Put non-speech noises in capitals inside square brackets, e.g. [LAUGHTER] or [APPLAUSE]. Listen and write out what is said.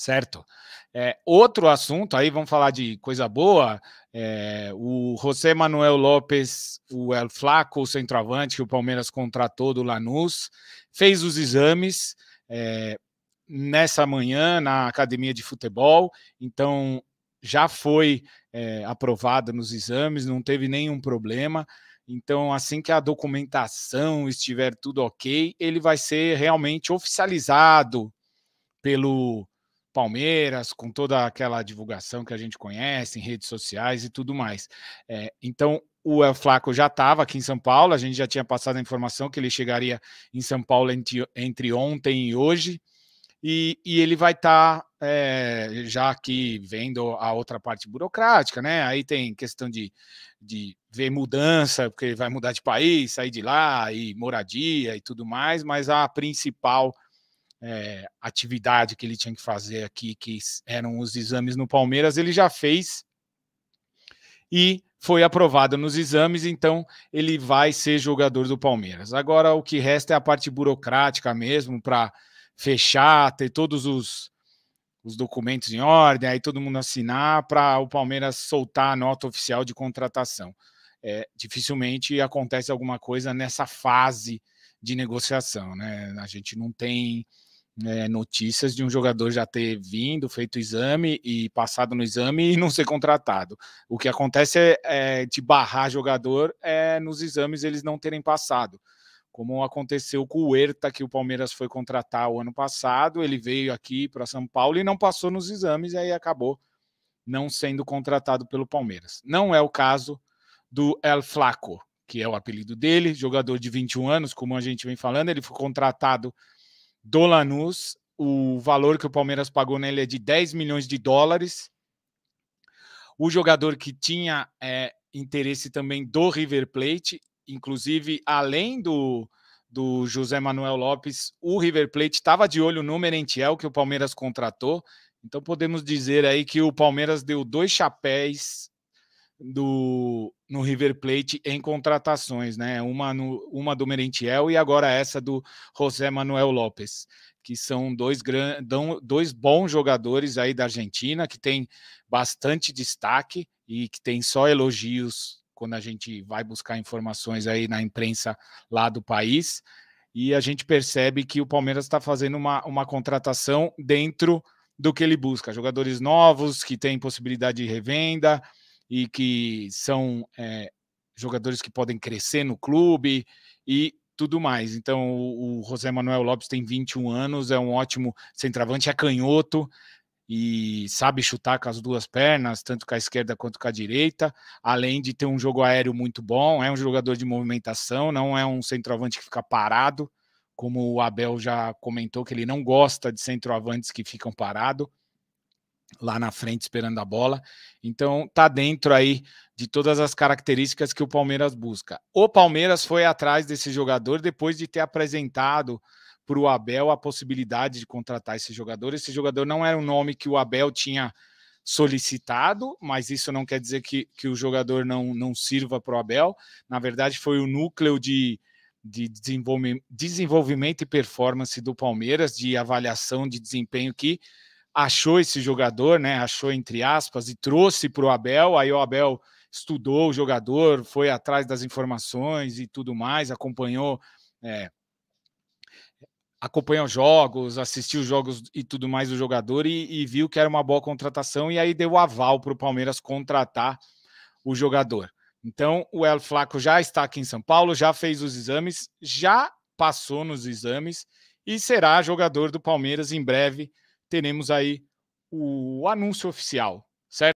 certo? É, outro assunto, aí vamos falar de coisa boa, é, o José Manuel Lopes, o El Flaco, o centroavante que o Palmeiras contratou do Lanús, fez os exames é, nessa manhã na academia de futebol, então já foi é, nos exames, não teve nenhum problema. Então, assim que a documentação estiver tudo ok, ele vai ser realmente oficializado pelo Palmeiras, com toda aquela divulgação que a gente conhece em redes sociais e tudo mais. É, então, o El Flaco já estava aqui em São Paulo, a gente já tinha passado a informação que ele chegaria em São Paulo entre, entre ontem e hoje, e, e ele vai estar tá, é, já aqui vendo a outra parte burocrática, né? Aí tem questão de, de ver mudança, porque ele vai mudar de país, sair de lá, e moradia e tudo mais, mas a principal é, atividade que ele tinha que fazer aqui, que eram os exames no Palmeiras, ele já fez e foi aprovado nos exames, então ele vai ser jogador do Palmeiras. Agora o que resta é a parte burocrática mesmo para fechar, ter todos os, os documentos em ordem, aí todo mundo assinar para o Palmeiras soltar a nota oficial de contratação. É, dificilmente acontece alguma coisa nessa fase de negociação, né? A gente não tem é, notícias de um jogador já ter vindo, feito o exame e passado no exame e [LAUGHS] não ser contratado. O que acontece é, é de barrar jogador é nos exames eles não terem passado. Como aconteceu com o Herta, que o Palmeiras foi contratar o ano passado, ele veio aqui para São Paulo e não passou nos exames, e aí acabou não sendo contratado pelo Palmeiras. Não é o caso do El Flaco, que é o apelido dele, jogador de 21 anos, como a gente vem falando, ele foi contratado do Lanús. O valor que o Palmeiras pagou nele é de 10 milhões de dólares. O jogador que tinha é, interesse também do River Plate, inclusive além do, do José Manuel Lopes, o River Plate estava de olho no Merentiel, que o Palmeiras contratou. Então podemos dizer aí que o Palmeiras deu dois chapéus do no River Plate em contratações, né? Uma, no, uma do Merentiel e agora essa do José Manuel Lopes, que são dois, gran, dois bons jogadores aí da Argentina, que tem bastante destaque e que tem só elogios quando a gente vai buscar informações aí na imprensa lá do país. E a gente percebe que o Palmeiras está fazendo uma, uma contratação dentro do que ele busca. Jogadores novos que têm possibilidade de revenda, e que são é, jogadores que podem crescer no clube e tudo mais. Então, o, o José Manuel Lopes tem 21 anos, é um ótimo centroavante, é canhoto e sabe chutar com as duas pernas, tanto com a esquerda quanto com a direita, além de ter um jogo aéreo muito bom, é um jogador de movimentação, não é um centroavante que fica parado, como o Abel já comentou que ele não gosta de centroavantes que ficam parado lá na frente esperando a bola. Então tá dentro aí de todas as características que o Palmeiras busca. O Palmeiras foi atrás desse jogador depois de ter apresentado para o Abel a possibilidade de contratar esse jogador. Esse jogador não era um nome que o Abel tinha solicitado, mas isso não quer dizer que, que o jogador não, não sirva para o Abel. Na verdade, foi o núcleo de, de desenvolvimento, desenvolvimento e performance do Palmeiras, de avaliação de desempenho que achou esse jogador, né? Achou entre aspas e trouxe para o Abel. Aí o Abel estudou o jogador, foi atrás das informações e tudo mais, acompanhou, é, acompanhou jogos, assistiu jogos e tudo mais do jogador e, e viu que era uma boa contratação e aí deu aval para o Palmeiras contratar o jogador. Então o El Flaco já está aqui em São Paulo, já fez os exames, já passou nos exames e será jogador do Palmeiras em breve teremos aí o anúncio oficial